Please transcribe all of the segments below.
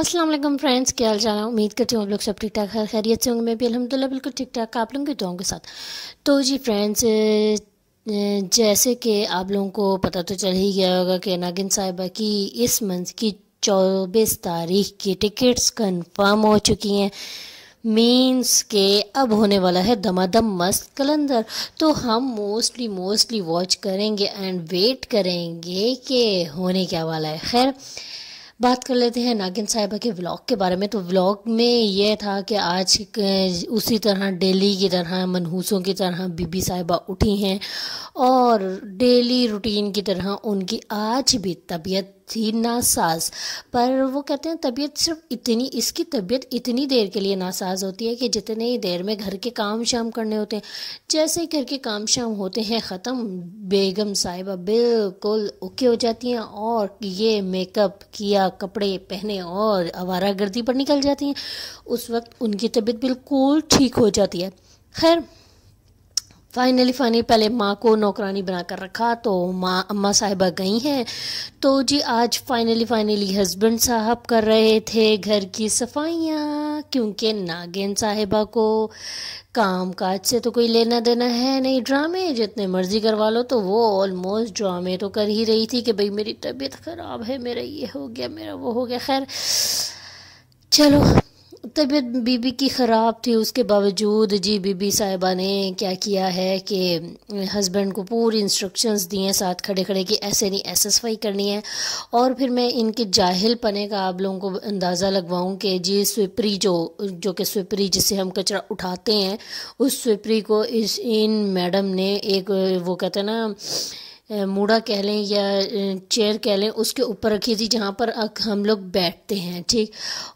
अस्सलाम वालेकुम फ्रेंड्स क्या हाल चाल है उम्मीद करती हूँ आप लोग सब ठीक ठाक है खैरियत से होंगे मैं भी अलहमदिल्ला बिल्कुल ठीक ठाक आप लोगों की दुआओं के साथ तो जी फ्रेंड्स जैसे कि आप लोगों को पता तो चल ही गया होगा कि नागिन साहिबा की इस मंथ की चौबीस तारीख की टिकट्स कंफर्म हो चुकी हैं मीन्स के अब होने वाला है दमादम मस्त कलंदर तो हम मोस्टली मोस्टली वॉच करेंगे एंड वेट करेंगे कि होने क्या वाला है खैर बात कर लेते हैं नागिन साहिबा के व्लॉग के बारे में तो व्लॉग में यह था कि आज उसी तरह डेली की तरह मनहूसों की तरह बीबी साहिबा उठी हैं और डेली रूटीन की तरह उनकी आज भी तबीयत थी नासाज पर वो कहते हैं तबीयत सिर्फ इतनी इसकी तबीयत इतनी देर के लिए नासाज होती है कि जितने ही देर में घर के काम शाम करने होते हैं जैसे ही घर के काम शाम होते हैं ख़त्म बेगम साहिबा बिल्कुल ओके हो जाती हैं और ये मेकअप किया कपड़े पहने और आवारा गर्दी पर निकल जाती हैं उस वक्त उनकी तबीयत बिल्कुल ठीक हो जाती है खैर फाइनली फ़ाइनली पहले माँ को नौकरानी बना कर रखा तो माँ अम्मा साहिबा गई हैं तो जी आज फाइनली फाइनली हस्बैंड साहब कर रहे थे घर की सफाइयाँ क्योंकि नागिन साहिबा को काम काज से तो कोई लेना देना है नहीं ड्रामे जितने मर्जी करवा लो तो वो ऑलमोस्ट ड्रामे तो कर ही रही थी कि भाई मेरी तबीयत ख़राब है मेरा ये हो गया मेरा वो हो गया खैर चलो तबीयत बीबी की ख़राब थी उसके बावजूद जी बीबी साहिबा ने क्या किया है कि हस्बैंड को पूरी इंस्ट्रक्शंस दिए हैं साथ खड़े खड़े कि ऐसे नहीं ऐसे सफाई करनी है और फिर मैं इनके जाहिल पने का आप लोगों को अंदाज़ा लगवाऊं कि जी स्विपरी जो जो कि स्विपरी जिससे हम कचरा उठाते हैं उस स्विपरी को इस इन मैडम ने एक वो कहते हैं ना मूड़ा कह लें या चेयर कह लें उसके ऊपर रखी थी जहाँ पर हम लोग बैठते हैं ठीक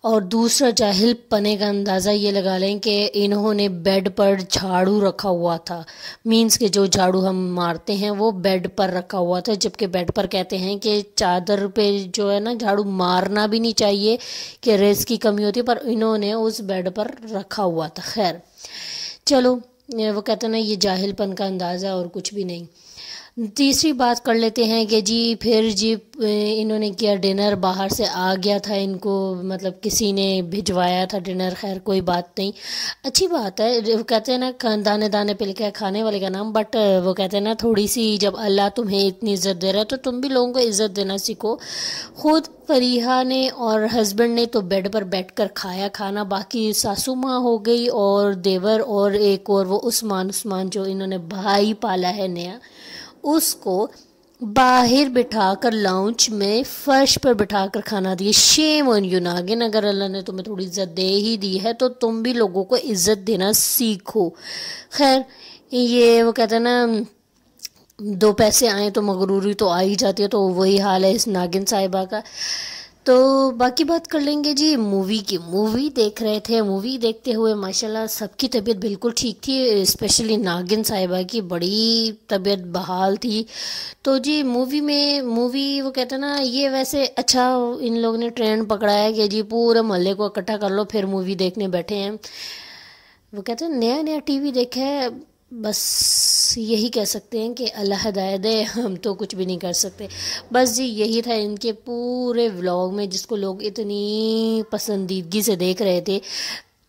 और दूसरा जाहिल पने का अंदाज़ा ये लगा लें कि इन्होंने बेड पर झाड़ू रखा हुआ था मींस के जो झाड़ू हम मारते हैं वो बेड पर रखा हुआ था जबकि बेड पर कहते हैं कि चादर पे जो है ना झाड़ू मारना भी नहीं चाहिए कि रेस की कमी होती है पर इन्होंने उस बेड पर रखा हुआ था खैर चलो वो कहते हैं ना ये जाहिलपन का अंदाज़ा और कुछ भी नहीं तीसरी बात कर लेते हैं कि जी फिर जी इन्होंने किया डिनर बाहर से आ गया था इनको मतलब किसी ने भिजवाया था डिनर खैर कोई बात नहीं अच्छी बात है वो कहते हैं ना दाने दाने पे लिखा है खाने वाले का नाम बट वो कहते हैं ना थोड़ी सी जब अल्लाह तुम्हें इतनी इज़्ज़त दे रहा है तो तुम भी लोगों को इज़्ज़त देना सीखो खुद फरीहा ने और हस्बैंड ने तो बेड पर बैठ कर खाया खाना बाकी सासू माँ हो गई और देवर और एक और वो उस्मान उस्मान जो इन्होंने भाई पाला है नया उसको बाहर बिठा कर लाउंज में फर्श पर बिठा कर खाना दिए शेम ऑन यू नागिन अगर अल्लाह ने तुम्हें थोड़ी इज्जत दे ही दी है तो तुम भी लोगों को इज्जत देना सीखो खैर ये वो कहते हैं ना दो पैसे आए तो मगरूरी तो आ ही जाती है तो वही हाल है इस नागिन साहिबा का तो बाकी बात कर लेंगे जी मूवी की मूवी देख रहे थे मूवी देखते हुए माशाल्लाह सबकी तबीयत बिल्कुल ठीक थी स्पेशली नागिन साहिबा की बड़ी तबीयत बहाल थी तो जी मूवी में मूवी वो कहते हैं ना ये वैसे अच्छा इन लोगों ने ट्रेंड पकड़ा है कि जी पूरे मोहल्ले को इकट्ठा कर लो फिर मूवी देखने बैठे हैं वो कहते हैं नया नया टी देखा है बस यही कह सकते हैं कि अल्लाह हदायत है हम तो कुछ भी नहीं कर सकते बस जी यही था इनके पूरे व्लॉग में जिसको लोग इतनी पसंदीदगी से देख रहे थे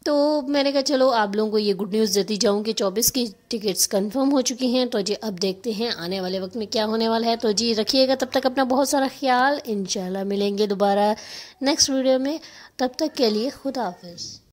तो मैंने कहा चलो आप लोगों को ये गुड न्यूज़ देती जाऊँ कि चौबीस की टिकट्स कंफर्म हो चुकी हैं तो जी अब देखते हैं आने वाले वक्त में क्या होने वाला है तो जी रखिएगा तब तक अपना बहुत सारा ख्याल इन मिलेंगे दोबारा नेक्स्ट वीडियो में तब तक के लिए खुदाफिज़